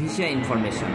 visa information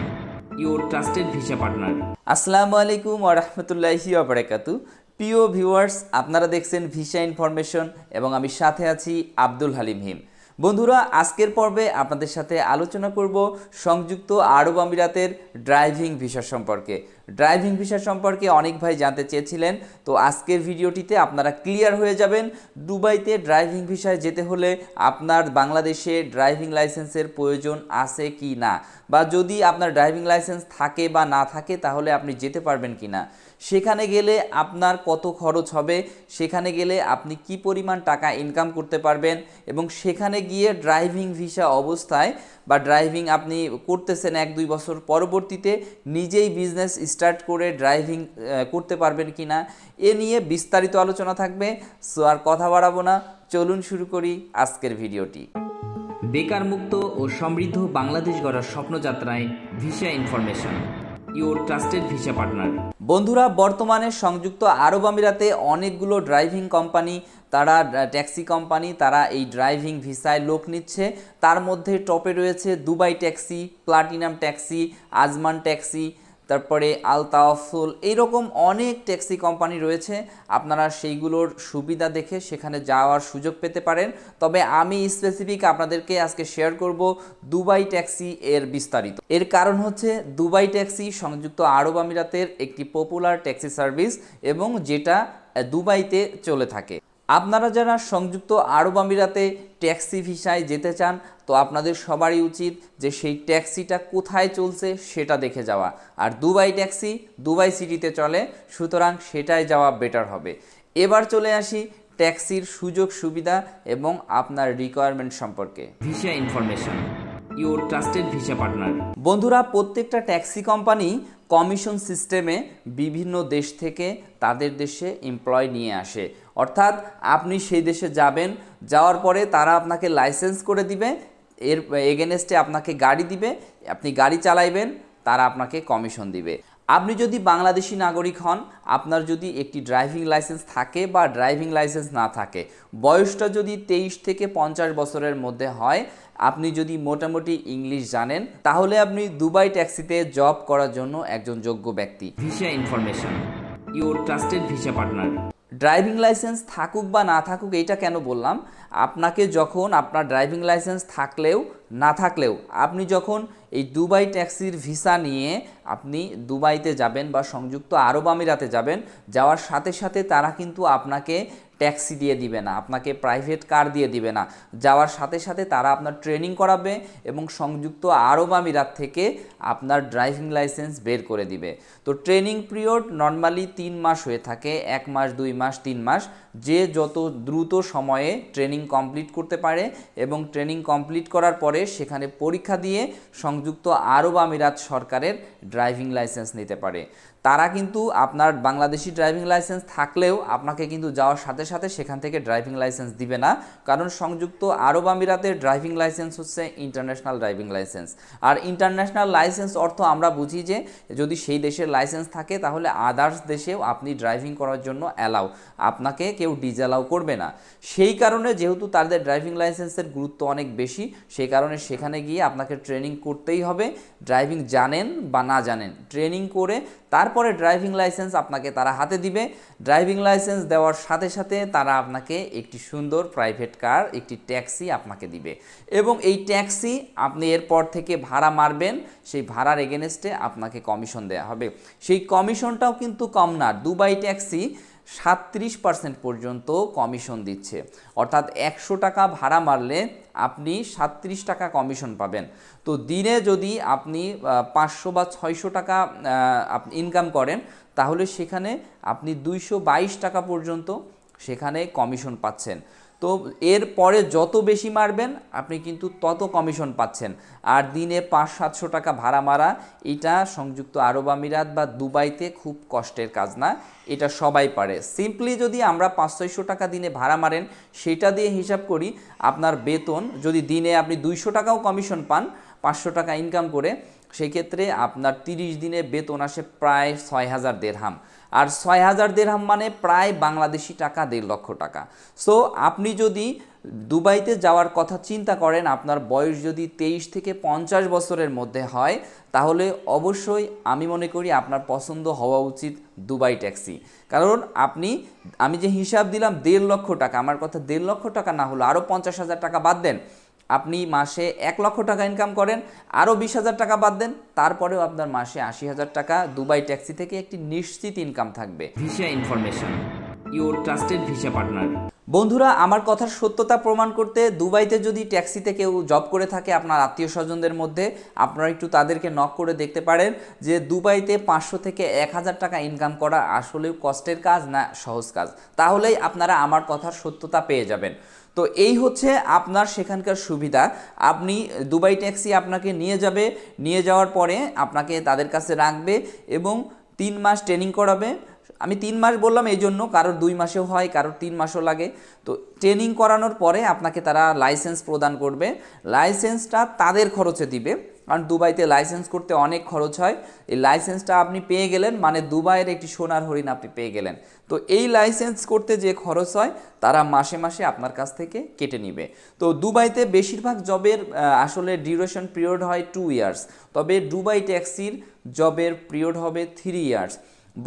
your trusted visa partner আসসালামু আলাইকুম আরহামতুল্লাহি আবরাকাতু প্রিয় ভিউয়ার্স আপনারা দেখছেন ভিসা ইনফরমেশন এবং আমি সাথে আছি আব্দুল হালিম হিম বন্ধুরা আজকের পর্বে আপনাদের সাথে আলোচনা করব সংযুক্ত আরব আমিরাতের ড্রাইভিং ভিসা সম্পর্কে ড্রাইভিং ভিসা সম্পর্কে অনেক ভাই জানতে চেয়েছিলেন তো আজকের ভিডিওটিতে আপনারা ক্লিয়ার হয়ে যাবেন দুবাইতে ড্রাইভিং ভিসায় যেতে হলে আপনার বাংলাদেশে ড্রাইভিং লাইসেন্সের প্রয়োজন আছে কি না বা যদি আপনার ড্রাইভিং লাইসেন্স থাকে বা না থাকে তাহলে আপনি যেতে পারবেন কি না সেখানে গেলে আপনার কত খরচ হবে সেখানে গেলে আপনি কি পরিমাণ টাকা ইনকাম করতে পারবেন এবং সেখানে গিয়ে ড্রাইভিং ভিসা অবস্থায় বা ড্রাইভিং আপনি করতেছেন এক দুই বছর পরবর্তীতে নিজেই বিজনেস স্টার্ট করে ড্রাইভিং করতে পারবেন কি না এ নিয়ে বিস্তারিত আলোচনা থাকবে সো আর কথা বাড়াবো না চলুন শুরু করি আজকের ভিডিওটি বেকার মুক্ত ও সমৃদ্ধ বাংলাদেশ গড়ার স্বপ্নযাত্রায় visa information your trusted visa partner বন্ধুরা বর্তমানে সংযুক্ত আরব আমিরাতে অনেকগুলো ড্রাইভিং কোম্পানি তারা ট্যাক্সি কোম্পানি তারা এই ড্রাইভিং ভিসায় লোক নিচ্ছে তার মধ্যে টপে রয়েছে Dubai taxi platinum taxi Ajman taxi তারপরে আল তাওয়াফুল এইরকম অনেক ট্যাক্সি কোম্পানি রয়েছে আপনারা সেইগুলোর সুবিধা দেখে সেখানে যাওয়ার সুযোগ পেতে পারেন তবে আমি স্পেসিফিক আপনাদেরকে আজকে শেয়ার করব দুবাই ট্যাক্সি এর বিস্তারিত এর কারণ হচ্ছে দুবাই ট্যাক্সি সংযুক্ত আরব আমিরাতের একটি পপুলার ট্যাক্সি সার্ভিস এবং যেটা দুবাইতে চলে থাকে আপনারা যারা সংযুক্ত আরব আমিরাতে ট্যাক্সি ভিসায় যেতে চান তো আপনাদের সবারই উচিত যে সেই ট্যাক্সিটা কোথায় চলছে সেটা দেখে যাওয়া আর দুবাই ট্যাক্সি দুবাই সিটিতে চলে সুতরাং সেটাই যাওয়া বেটার হবে এবার চলে আসি ট্যাক্সির সুযোগ সুবিধা এবং আপনার রিকোয়ারমেন্ট সম্পর্কে visa information your trusted visa partner বন্ধুরা প্রত্যেকটা ট্যাক্সি কোম্পানি কমিশন সিস্টেমে বিভিন্ন দেশ থেকে তাদের দেশে এমপ্লয় নিয়ে আসে অর্থাৎ আপনি সেই দেশে যাবেন যাওয়ার পরে তারা আপনাকে লাইসেন্স করে দিবে এর এগেনেস্টে আপনাকে গাড়ি দিবে আপনি গাড়ি চালাইবেন তারা আপনাকে কমিশন দিবে আপনি যদি বাংলাদেশি নাগরিক হন আপনার যদি একটি ড্রাইভিং লাইসেন্স থাকে বা ড্রাইভিং লাইসেন্স না থাকে বয়সটা যদি তেইশ থেকে পঞ্চাশ বছরের মধ্যে হয় আপনি যদি মোটামুটি ইংলিশ জানেন তাহলে আপনি দুবাই ট্যাক্সিতে জব করার জন্য একজন যোগ্য ব্যক্তি visa information your trusted visa partner driving licence থাকুক বা না থাকুক এইটা কেন বললাম আপনাকে যখন আপনার ড্রাইভিং লাইসেন্স থাকলেও না থাকলেও আপনি যখন এই দুবাই ট্যাক্সির ভিসা নিয়ে আপনি দুবাইতে যাবেন বা সংযুক্ত আরব আমিরাতে যাবেন যাওয়ার সাথে সাথে তারা কিন্তু আপনাকে ট্যাক্সি দিয়ে দিবে না আপনাকে প্রাইভেট কার দিয়ে দিবে না যাওয়ার সাথে সাথে তারা আপনার ট্রেনিং করাবে এবং সংযুক্ত আরব আমিরাত থেকে আপনার ড্রাইভিং লাইসেন্স বের করে দিবে তো ট্রেনিং পিরিয়ড নর্মালি তিন মাস হয়ে থাকে এক মাস দুই মাস তিন মাস যে যত দ্রুত সময়ে ট্রেনিং কমপ্লিট করতে পারে এবং ট্রেনিং কমপ্লিট করার পরে সেখানে পরীক্ষা দিয়ে সংযুক্ত আরব আমিরাত সরকারের ড্রাইভিং লাইসেন্স নিতে পারে তারা কিন্তু আপনার বাংলাদেশি ড্রাইভিং লাইসেন্স থাকলেও আপনাকে কিন্তু যাওয়ার সাথে সাথে সেখান থেকে ড্রাইভিং লাইসেন্স দিবে না কারণ সংযুক্ত আরব আমিরাতের ড্রাইভিং লাইসেন্স হচ্ছে ইন্টারন্যাশনাল ড্রাইভিং লাইসেন্স আর ইন্টারন্যাশনাল লাইসেন্স অর্থ আমরা বুঝি যে যদি সেই দেশের লাইসেন্স থাকে তাহলে আদার্স দেশেও আপনি ড্রাইভিং করার জন্য অ্যালাউ আপনাকে কেউ ডিজালাউ করবে না সেই কারণে যেহেতু তাদের ড্রাইভিং লাইসেন্সের গুরুত্ব অনেক বেশি সেই কারণে সেখানে গিয়ে আপনাকে ট্রেনিং করতেই হবে ড্রাইভিং জানেন বা না জানেন ট্রেনিং করে তারপরে ড্রাইভিং লাইসেন্স আপনাকে তারা হাতে দিবে ড্রাইভিং লাইসেন্স দেওয়ার সাথে সাথে পরিবর্তে তারা আপনাকে একটি সুন্দর প্রাইভেট কার একটি ট্যাক্সি আপনাকে দিবে এবং এই ট্যাক্সি আপনি এরপর থেকে ভাড়া মারবেন সেই ভাড়ার এগেনস্টে আপনাকে কমিশন দেয়া হবে সেই কমিশনটাও কিন্তু কম না দুবাই ট্যাক্সি সাত্রিশ পার্সেন্ট পর্যন্ত কমিশন দিচ্ছে অর্থাৎ একশো টাকা ভাড়া মারলে আপনি সাত্রিশ টাকা কমিশন পাবেন তো দিনে যদি আপনি পাঁচশো বা ছয়শো টাকা আপনি ইনকাম করেন তাহলে সেখানে আপনি দুইশো টাকা পর্যন্ত সেখানে কমিশন পাচ্ছেন তো এর পরে যত বেশি মারবেন আপনি কিন্তু তত কমিশন পাচ্ছেন আর দিনে পাঁচ সাতশো টাকা ভাড়া মারা এটা সংযুক্ত আরব আমিরাত বা দুবাইতে খুব কষ্টের কাজ না এটা সবাই পারে সিম্পলি যদি আমরা পাঁচ ছয়শো টাকা দিনে ভাড়া মারেন সেটা দিয়ে হিসাব করি আপনার বেতন যদি দিনে আপনি দুইশো টাকাও কমিশন পান পাঁচশো টাকা ইনকাম করে সেক্ষেত্রে আপনার 30 দিনে বেতন আসে প্রায় ছয় হাজার দেড়হাম আর ছয় হাজার দেড়হাম মানে প্রায় বাংলাদেশি টাকা দেড় লক্ষ টাকা সো আপনি যদি দুবাইতে যাওয়ার কথা চিন্তা করেন আপনার বয়স যদি তেইশ থেকে পঞ্চাশ বছরের মধ্যে হয় তাহলে অবশ্যই আমি মনে করি আপনার পছন্দ হওয়া উচিত দুবাই ট্যাক্সি কারণ আপনি আমি যে হিসাব দিলাম দেড় লক্ষ টাকা আমার কথা দেড় লক্ষ টাকা না হলো আরও পঞ্চাশ হাজার টাকা বাদ দেন আপনি মাসে এক লক্ষ টাকা ইনকাম করেন আরও বিশ হাজার টাকা বাদ দেন তারপরেও আপনার মাসে আশি হাজার টাকা দুবাই ট্যাক্সি থেকে একটি নিশ্চিত ইনকাম থাকবে visa information your trusted visa partner বন্ধুরা আমার কথার সত্যতা প্রমাণ করতে দুবাইতে যদি ট্যাক্সিতে কেউ জব করে থাকে আপনার আত্মীয় স্বজনদের মধ্যে আপনারা একটু তাদেরকে নক করে দেখতে পারেন যে দুবাইতে পাঁচশো থেকে এক হাজার টাকা ইনকাম করা আসলেও কষ্টের কাজ না সহজ কাজ তাহলেই আপনারা আমার কথার সত্যতা পেয়ে যাবেন তো এই হচ্ছে আপনার সেখানকার সুবিধা আপনি দুবাই ট্যাক্সি আপনাকে নিয়ে যাবে নিয়ে যাওয়ার পরে আপনাকে তাদের কাছে রাখবে এবং তিন মাস ট্রেনিং করাবে আমি তিন মাস বললাম এই জন্য কারোর দুই মাসেও হয় কারোর তিন মাসও লাগে তো ট্রেনিং করানোর পরে আপনাকে তারা লাইসেন্স প্রদান করবে লাইসেন্সটা তাদের খরচে দিবে কারণ দুবাইতে লাইসেন্স করতে অনেক খরচ হয় এই লাইসেন্সটা আপনি পেয়ে গেলেন মানে দুবাইয়ের একটি সোনার হরিণ আপনি পেয়ে গেলেন তো এই লাইসেন্স করতে যে খরচ হয় তারা মাসে মাসে আপনার কাছ থেকে কেটে নিবে তো দুবাইতে বেশিরভাগ জবের আসলে ডিউরেশন পিরিয়ড হয় টু ইয়ার্স তবে দুবাই ট্যাক্সির জবের পিরিয়ড হবে থ্রি ইয়ার্স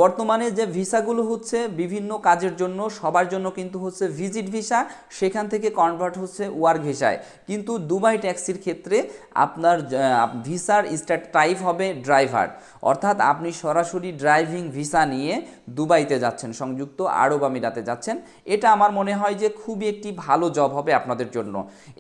বর্তমানে যে ভিসাগুলো হচ্ছে বিভিন্ন কাজের জন্য সবার জন্য কিন্তু হচ্ছে ভিজিট ভিসা সেখান থেকে কনভার্ট হচ্ছে ওয়ার্ক ভিসায় কিন্তু দুবাই ট্যাক্সির ক্ষেত্রে আপনার ভিসার স্টার টাইপ হবে ড্রাইভার অর্থাৎ আপনি সরাসরি ড্রাইভিং ভিসা নিয়ে দুবাইতে যাচ্ছেন সংযুক্ত আরব আমিরাতে যাচ্ছেন এটা আমার মনে হয় যে খুবই একটি ভালো জব হবে আপনাদের জন্য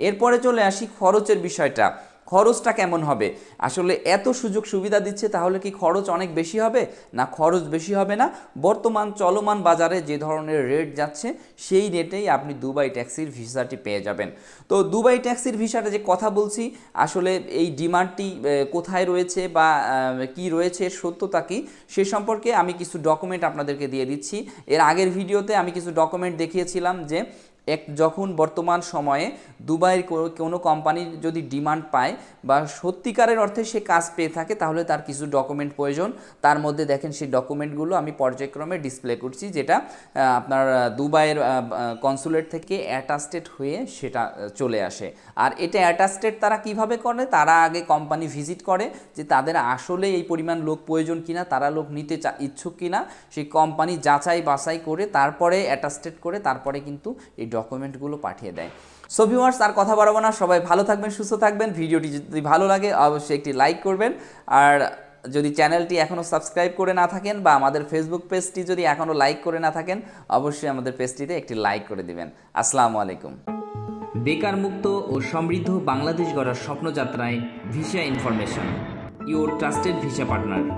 এরপরে চলে আসি খরচের বিষয়টা খরচটা কেমন হবে আসলে এত সুযোগ সুবিধা দিচ্ছে তাহলে কি খরচ অনেক বেশি হবে না খরচ বেশি হবে না বর্তমান চলমান বাজারে যে ধরনের রেট যাচ্ছে সেই রেটেই আপনি দুবাই ট্যাক্সির ভিসাটি পেয়ে যাবেন তো দুবাই ট্যাক্সির ভিসাটা যে কথা বলছি আসলে এই ডিমান্ডটি কোথায় রয়েছে বা কি রয়েছে সত্যতা কি সে সম্পর্কে আমি কিছু ডকুমেন্ট আপনাদেরকে দিয়ে দিচ্ছি এর আগের ভিডিওতে আমি কিছু ডকুমেন্ট দেখিয়েছিলাম যে এক যখন বর্তমান সময়ে দুবাইয়ের কোনো কোম্পানি যদি ডিমান্ড পায় বা সত্যিকারের অর্থে সে কাজ পেয়ে থাকে তাহলে তার কিছু ডকুমেন্ট প্রয়োজন তার মধ্যে দেখেন সেই ডকুমেন্টগুলো আমি পর্যায়ক্রমে ডিসপ্লে করছি যেটা আপনার দুবাইয়ের কনসুলেট থেকে অ্যাটাস্টেড হয়ে সেটা চলে আসে আর এটা অ্যাটাস্টেড তারা কিভাবে করে তারা আগে কোম্পানি ভিজিট করে যে তাদের আসলে এই পরিমাণ লোক প্রয়োজন কিনা তারা লোক নিতে ইচ্ছুক কিনা সেই কোম্পানি যাচাই বাছাই করে তারপরে অ্যাটাস্টেড করে তারপরে কিন্তু এই ডকুমেন্টগুলো পাঠিয়ে দেয় সো ভিউয়ার্স আর কথা বাড়াবো না সবাই ভালো থাকবেন সুস্থ থাকবেন ভিডিওটি যদি ভালো লাগে অবশ্যই একটি লাইক করবেন আর যদি চ্যানেলটি এখনও সাবস্ক্রাইব করে না থাকেন বা আমাদের ফেসবুক পেজটি যদি এখনও লাইক করে না থাকেন অবশ্যই আমাদের পেজটিতে একটি লাইক করে দিবেন আসসালামু আলাইকুম বেকার মুক্ত ও সমৃদ্ধ বাংলাদেশ গড়ার স্বপ্নযাত্রায় visa information your trusted visa partner